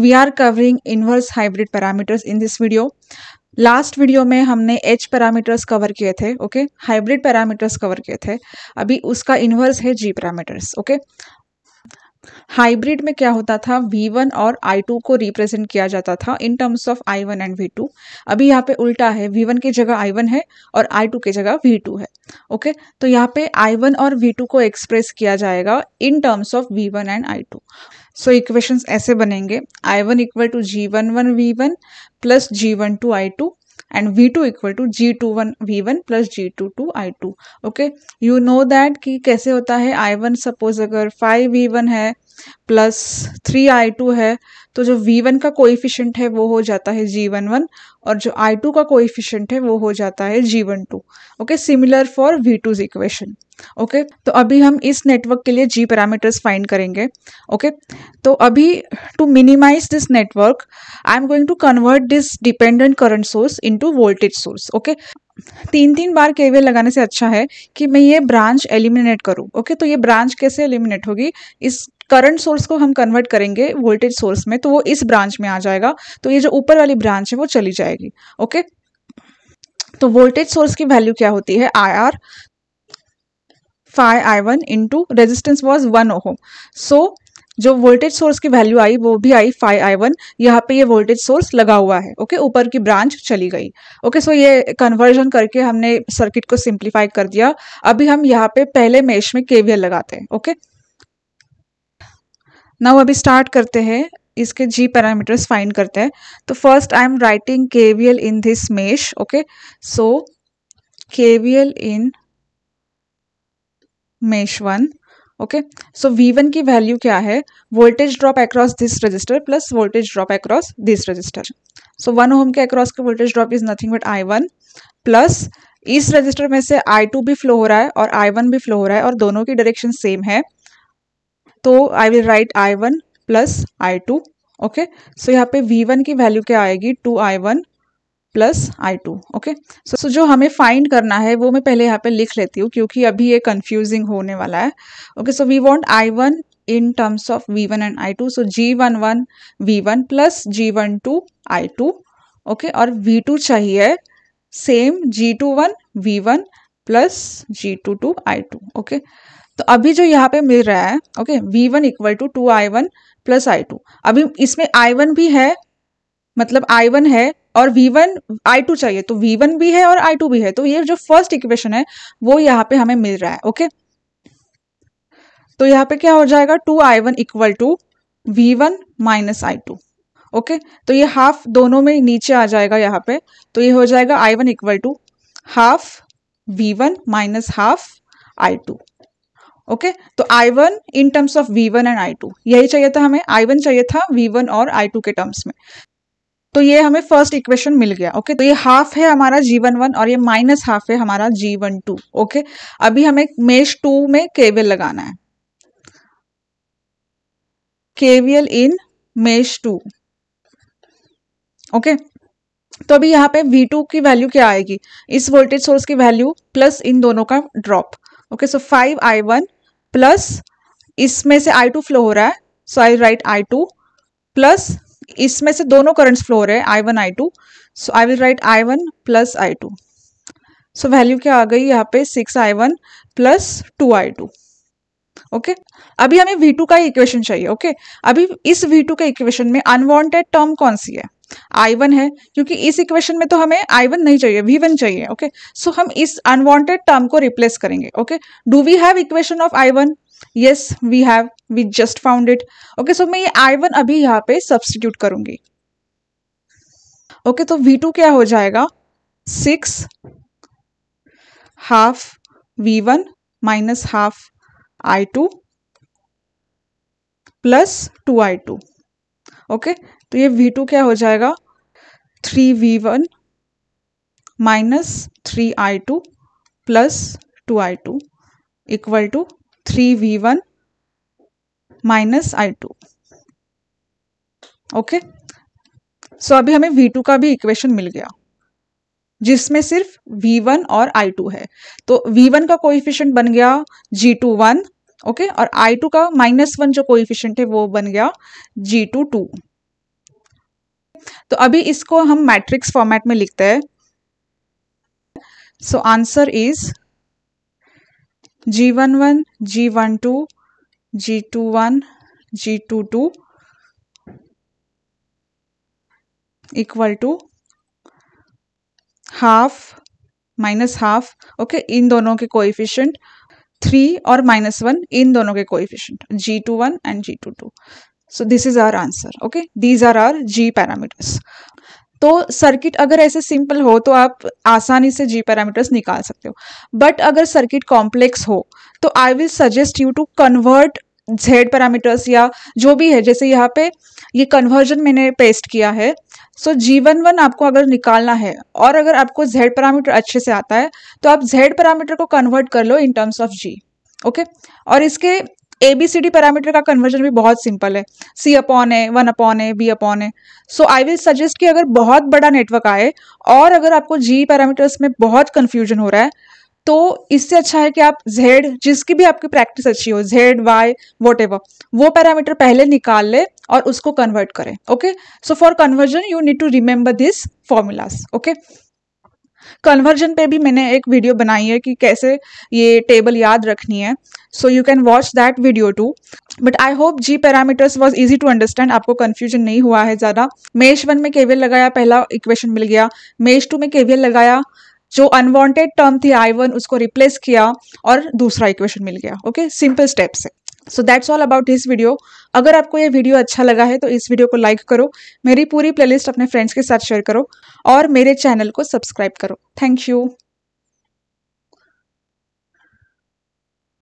We are covering inverse hybrid parameters in this video last video में हमने H parameters cover किए थे okay hybrid parameters cover किए थे अभी उसका इनवर्स है जी पैरामीटर्स ओके हाइब्रिड में क्या होता था V1 और I2 को रिप्रेजेंट किया जाता था इन terms of I1 and V2 अभी यहाँ पे उल्टा है V1 की जगह I1 है और I2 की जगह V2 है ओके तो यहाँ पे I1 और V2 को एक्सप्रेस किया जाएगा in terms of V1 and I2 so equations ऐसे बनेंगे I one equal to G one one V one plus G one two I two and V two equal to G two one V one plus G two two I two okay you know that कि कैसे होता है I one suppose अगर five V one है plus three I two है तो जो we one का कोइफिशियंट है वो हो जाता है जी वन वन और जो आई टू का कोइफिशियंट है वो हो जाता है G one two okay similar for V two's equation okay okay? तो अभी हम इस नेटवर्क के लिए जी पैरामीटर्स फाइंड करेंगे ओके okay? तो अभी to minimize this network I am going to convert this dependent current source into voltage source okay तीन तीन बार केवीएल लगाने से अच्छा है कि मैं ये ब्रांच एलिमिनेट करूँ ओके okay? तो ये ब्रांच कैसे एलिमिनेट होगी इस करंट सोर्स को हम कन्वर्ट करेंगे वोल्टेज सोर्स में तो वो इस ब्रांच में आ जाएगा तो ये जो ऊपर वाली ब्रांच है वो चली जाएगी ओके okay? तो वोल्टेज सोर्स की वैल्यू क्या होती है I R five I one into resistance was one ohm so जो वोल्टेज सोर्स की वैल्यू आई वो भी आई फाइव आई वन यहाँ पे ये वोल्टेज सोर्स लगा हुआ है ओके ऊपर की ब्रांच चली गई ओके सो ये कन्वर्जन करके हमने सर्किट को सिंप्लीफाई कर दिया अभी हम यहाँ पे पहले मेश में केवियर लगाते हैं ओके नाउ अभी स्टार्ट करते हैं इसके जी पैरामीटर्स फाइंड करते हैं तो first I am writing KVL in this mesh okay so KVL in mesh one okay so V one की वैल्यू क्या है voltage drop across this resistor plus voltage drop across this resistor so one ohm के across का voltage drop is nothing but I one plus इस resistor में से आई to भी flow हो रहा है और आई वन भी फ्लो हो रहा है और दोनों की डायरेक्शन सेम है तो I will write I one plus I two okay so यहाँ पे वी वन की वैल्यू क्या आएगी two I one plus I two okay so जो हमें फाइंड करना है वो मैं पहले यहाँ पे लिख लेती हूँ क्योंकि अभी ये कन्फ्यूजिंग होने वाला है okay so we want I one in terms of V one and I two so G one one V one plus G one two I two okay और वी टू चाहिए same G two one V one plus G two two I two okay तो अभी जो यहाँ पे मिल रहा है okay V one equal to two I one plus I two अभी इसमें आई वन भी है मतलब आई वन है और v1 i2 चाहिए तो v1 भी है और i2 भी है तो ये जो फर्स्ट इक्वेशन है वो यहाँ पे हमें मिल रहा है ओके तो यहाँ पे क्या हो जाएगा two I one equal to V one minus I two okay तो ये हाफ दोनों में नीचे आ जाएगा यहाँ पे तो ये हो जाएगा I one equal to half V one minus half I two okay तो I one in terms of V one and I two यही चाहिए था हमें आई वन चाहिए था वी वन और आई टू के टर्म्स में तो ये हमें फर्स्ट इक्वेशन मिल गया ओके तो ये हाफ है हमारा जीवन वन और ये माइनस हाफ है हमारा जीवन टू ओके अभी हमें मेश टू में केवल लगाना है KVL in mesh two okay तो अभी यहाँ पे V2 की वैल्यू क्या आएगी इस वोल्टेज सोर्स की वैल्यू प्लस इन दोनों का drop okay so five I one plus इसमें से I2 फ्लो हो रहा है सो आई राइट I2 प्लस इसमें से दोनों करंट फ्लो रहे I one I two so I will write I one plus I two so value क्या आ गई यहाँ पे six I one plus two I two okay अभी हमें वी टू का इक्वेशन चाहिए ओके okay? अभी इस वी टू के इक्वेशन में अनवांटेड टर्म कौन सी है I1 है क्योंकि इस इक्वेशन में तो हमें I1 नहीं चाहिए V1 चाहिए ओके okay? सो so, हम इस अनवांटेड टर्म को रिप्लेस करेंगे okay do we have equation of I1 yes we have we just found it okay so मैं ये आई वन अभी यहाँ पे सब्सटीट्यूट करूंगी ओके okay, तो वी टू क्या हो जाएगा six half V one minus half I two plus two I two okay तो ये वी टू क्या हो जाएगा three V one minus three I two plus two I two equal to three V one minus I two okay so अभी हमें V two का भी equation मिल गया जिसमें सिर्फ V1 और I2 है तो V1 का कोइफिशियंट बन गया g21, वन ओके और I2 का माइनस वन जो कोइफिशियंट है वो बन गया g22। टू तो अभी इसको हम मैट्रिक्स फॉर्मेट में लिखते हैं so answer is G one one G one two G two one G two two equal to half minus half okay इन दोनों के कोएफिशिएंट थ्री और माइनस वन इन दोनों के coefficient G two one and G two two so this is our answer okay these are are g parameters तो circuit अगर ऐसे सिंपल हो तो आप आसानी से जी पैरामीटर्स निकाल सकते हो बट अगर सर्किट कॉम्प्लेक्स हो तो I will suggest you to convert Z parameters या जो भी है जैसे यहाँ पे ये कन्वर्जन मैंने पेस्ट किया है सो जी वन वन आपको अगर निकालना है और अगर आपको जेड पैरामीटर अच्छे से आता है तो आप जेड पैरामीटर को कन्वर्ट कर लो in terms of G okay और इसके एबीसीडी पैरामीटर का कन्वर्जन भी बहुत सिंपल है C upon A one upon A B upon A so I will suggest कि अगर बहुत बड़ा नेटवर्क आए और अगर आपको जी पैरामीटर्स में बहुत कन्फ्यूजन हो रहा है तो इससे अच्छा है कि आप जेड जिसकी भी आपकी प्रैक्टिस अच्छी हो जेड वाई वॉट वो पैरामीटर पहले निकाल ले और उसको कन्वर्ट करें okay so for conversion you need to remember this formulas okay conversion पे भी मैंने एक वीडियो बनाई है कि कैसे ये टेबल याद रखनी है so you can watch that video too but I hope G parameters was easy to understand आपको कन्फ्यूजन नहीं हुआ है ज़्यादा मेश वन में केवियल लगाया पहला इक्वेशन मिल गया मेश टू में केवियल लगाया जो अनवांटेड टर्म थी आई वन उसको रिप्लेस किया और दूसरा इक्वेशन मिल गया ओके सिंपल स्टेप से so that's all about this video अगर आपको ये वीडियो अच्छा लगा है तो इस वीडियो को लाइक करो मेरी पूरी प्लेलिस्ट अपने फ्रेंड्स के साथ शेयर करो और मेरे चैनल को सब्सक्राइब करो थैंक यू